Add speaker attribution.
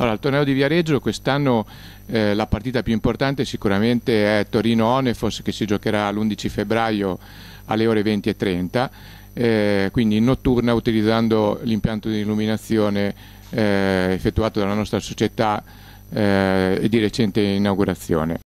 Speaker 1: Allora, il torneo di Viareggio quest'anno eh, la partita più importante sicuramente è Torino-Onefos che si giocherà l'11 febbraio alle ore 20.30, eh, quindi in notturna utilizzando l'impianto di illuminazione eh, effettuato dalla nostra società e eh, di recente inaugurazione.